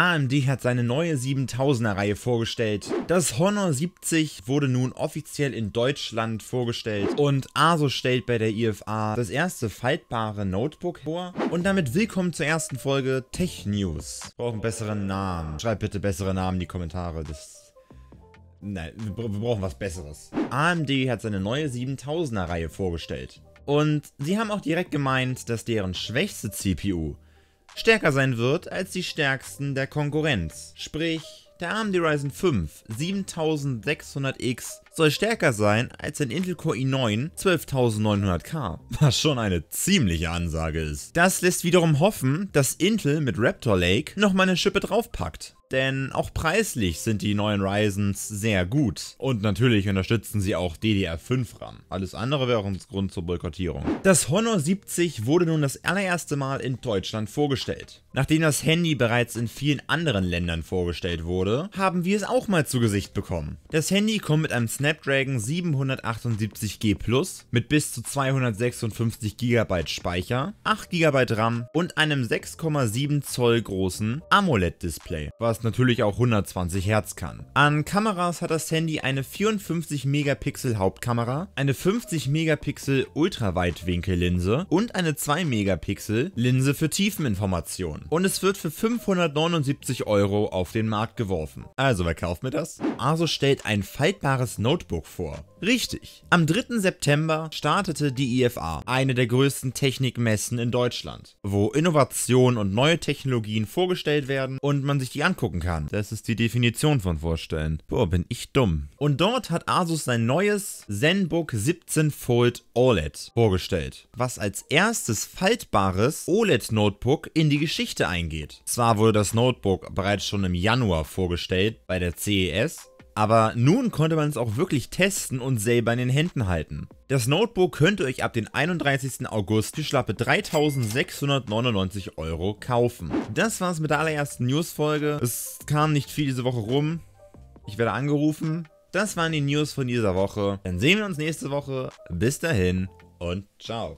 AMD hat seine neue 7000er Reihe vorgestellt. Das Honor 70 wurde nun offiziell in Deutschland vorgestellt und ASUS stellt bei der IFA das erste faltbare Notebook vor. Und damit willkommen zur ersten Folge Tech News. Wir brauchen besseren Namen. Schreibt bitte bessere Namen in die Kommentare. Das Nein, wir, wir brauchen was Besseres. AMD hat seine neue 7000er Reihe vorgestellt. Und sie haben auch direkt gemeint, dass deren schwächste CPU stärker sein wird als die stärksten der Konkurrenz. Sprich, der AMD Ryzen 5 7600X soll stärker sein als ein Intel Core i9 12900K, was schon eine ziemliche Ansage ist. Das lässt wiederum hoffen, dass Intel mit Raptor Lake nochmal eine Schippe draufpackt denn auch preislich sind die neuen Ryzens sehr gut. Und natürlich unterstützen sie auch DDR5-RAM. Alles andere wäre uns Grund zur Boykottierung. Das Honor 70 wurde nun das allererste Mal in Deutschland vorgestellt. Nachdem das Handy bereits in vielen anderen Ländern vorgestellt wurde, haben wir es auch mal zu Gesicht bekommen. Das Handy kommt mit einem Snapdragon 778G Plus mit bis zu 256 GB Speicher, 8 GB RAM und einem 6,7 Zoll großen AMOLED-Display, was was natürlich auch 120 Hertz kann. An Kameras hat das Handy eine 54 Megapixel Hauptkamera, eine 50 Megapixel Ultraweitwinkellinse und eine 2 Megapixel Linse für Tiefeninformationen. Und es wird für 579 Euro auf den Markt geworfen. Also wer kauft mir das? Also stellt ein faltbares Notebook vor. Richtig. Am 3. September startete die IFA, eine der größten Technikmessen in Deutschland, wo Innovationen und neue Technologien vorgestellt werden und man sich die anguckt angucken kann. Das ist die Definition von vorstellen. Boah, bin ich dumm. Und dort hat Asus sein neues ZenBook 17 Fold OLED vorgestellt, was als erstes faltbares OLED-Notebook in die Geschichte eingeht. Zwar wurde das Notebook bereits schon im Januar vorgestellt bei der CES, aber nun konnte man es auch wirklich testen und selber in den Händen halten. Das Notebook könnt ihr euch ab den 31. August für schlappe 3699 Euro kaufen. Das war's mit der allerersten Newsfolge. Es kam nicht viel diese Woche rum. Ich werde angerufen. Das waren die News von dieser Woche. Dann sehen wir uns nächste Woche. Bis dahin und ciao.